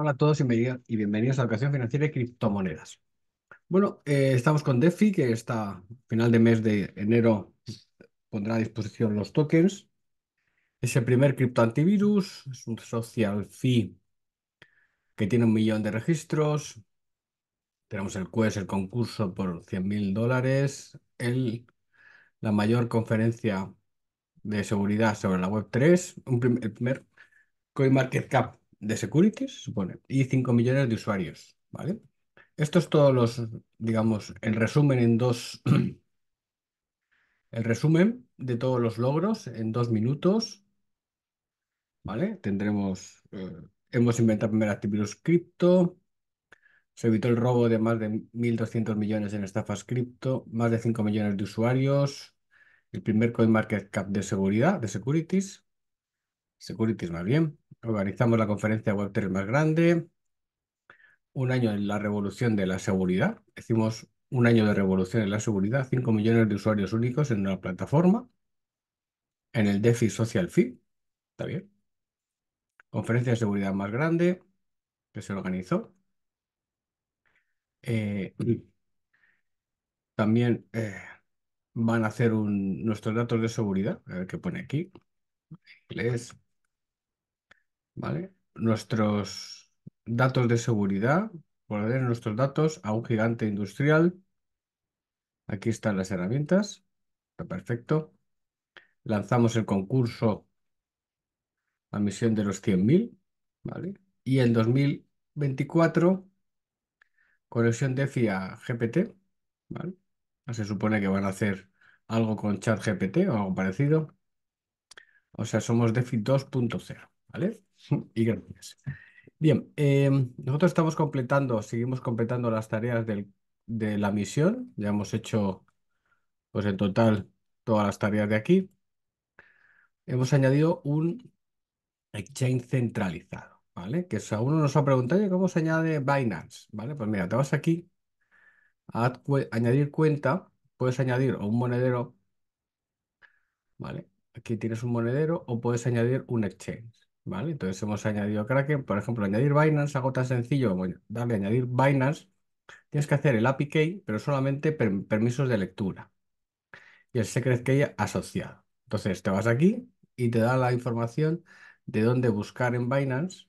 Hola a todos y bienvenidos a Educación Financiera y Criptomonedas. Bueno, eh, estamos con DeFi, que está final de mes de enero pondrá a disposición los tokens. Es el primer criptoantivirus, es un social fee que tiene un millón de registros. Tenemos el Quest, el concurso por 100.000 mil dólares, la mayor conferencia de seguridad sobre la Web3, un el primer CoinMarketCap de securities, supone, y 5 millones de usuarios, ¿vale? Esto es todos los, digamos, el resumen en dos, el resumen de todos los logros en dos minutos, ¿vale? Tendremos, eh, hemos inventado primer Activirus cripto se evitó el robo de más de 1.200 millones en estafas cripto, más de 5 millones de usuarios, el primer market cap de seguridad, de securities, securities más bien, Organizamos la conferencia Web3 más grande, un año en la revolución de la seguridad. Hicimos un año de revolución en la seguridad, 5 millones de usuarios únicos en una plataforma, en el DeFi Social Feed, está bien. Conferencia de seguridad más grande que se organizó. Eh, también eh, van a hacer nuestros datos de seguridad, a ver qué pone aquí, inglés, ¿vale? Nuestros datos de seguridad, volver nuestros datos a un gigante industrial. Aquí están las herramientas. Está perfecto. Lanzamos el concurso a misión de los 100.000, ¿vale? Y en 2024, conexión DeFi a GPT, ¿vale? Ah, se supone que van a hacer algo con ChatGPT o algo parecido. O sea, somos DeFi 2.0. y gracias. Bien, em, nosotros estamos completando, seguimos completando las tareas de la misión. Ya hemos hecho, pues en total, todas las tareas de aquí. Hemos añadido un exchange centralizado, ¿vale? Que si a uno nos ha preguntado, ¿cómo se añade Binance? ¿Vale? Pues mira, te vas aquí a añadir cuenta, puedes añadir un monedero, ¿vale? Aquí tienes un monedero o puedes añadir un exchange entonces hemos añadido Kraken. Por ejemplo, añadir Binance, algo tan sencillo como darle a añadir Binance, tienes que hacer el API key, pero solamente permisos de lectura y el secret key asociado. Entonces te vas aquí y te da la información de dónde buscar en Binance,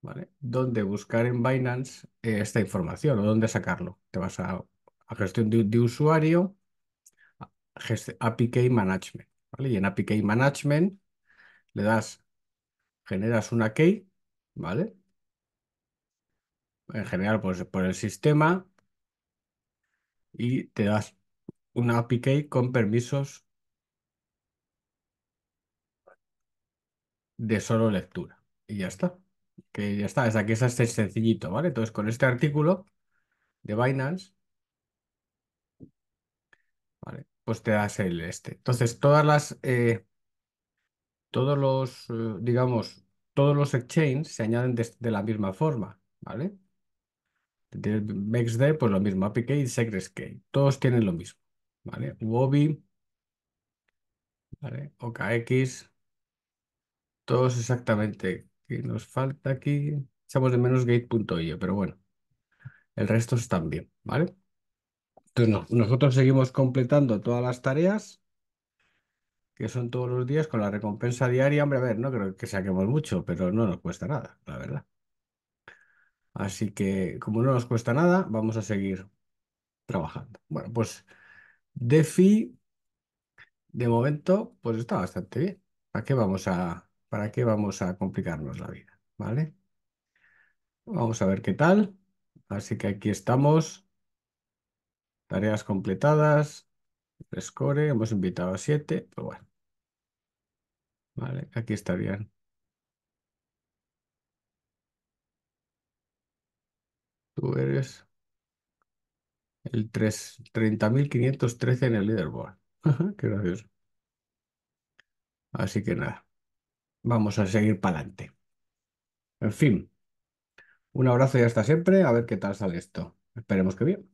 ¿vale? Dónde buscar en Binance eh, esta información o dónde sacarlo. Te vas a, gestión de, usuario, API key management, Y en API key management le das, generas una key, ¿vale? En general, pues por el sistema y te das una API key con permisos de solo lectura. Y ya está. Que ya está, es aquí es sencillito, ¿vale? Entonces, con este artículo de Binance, ¿vale? Pues te das el este. Entonces, todas las... Eh, todos los, eh, digamos, todos los exchanges se añaden de, la misma forma, ¿vale? MaxD, pues lo mismo, APK y SegresK, todos tienen lo mismo, ¿vale? UOBI, ¿vale? OKX, todos exactamente. ¿Qué nos falta aquí? Echamos de menos gate.io, pero bueno, el resto están bien, ¿vale? Entonces, nosotros seguimos completando todas las tareas que son todos los días con la recompensa diaria. Hombre, a ver, no creo que saquemos mucho, pero no nos cuesta nada, la verdad. Así que, como no nos cuesta nada, vamos a seguir trabajando. Bueno, pues DeFi, de momento, pues está bastante bien. ¿Para qué vamos a, para qué vamos a complicarnos la vida? ¿Vale? Vamos a ver qué tal. Así que aquí estamos. Tareas completadas. Score, hemos invitado a 7, pero pues bueno. Vale, aquí está bien. Tú eres el 30.513 en el leaderboard. Qué gracioso. Así que nada, vamos a seguir para adelante. En fin, un abrazo y hasta siempre. A ver qué tal sale esto. Esperemos que bien.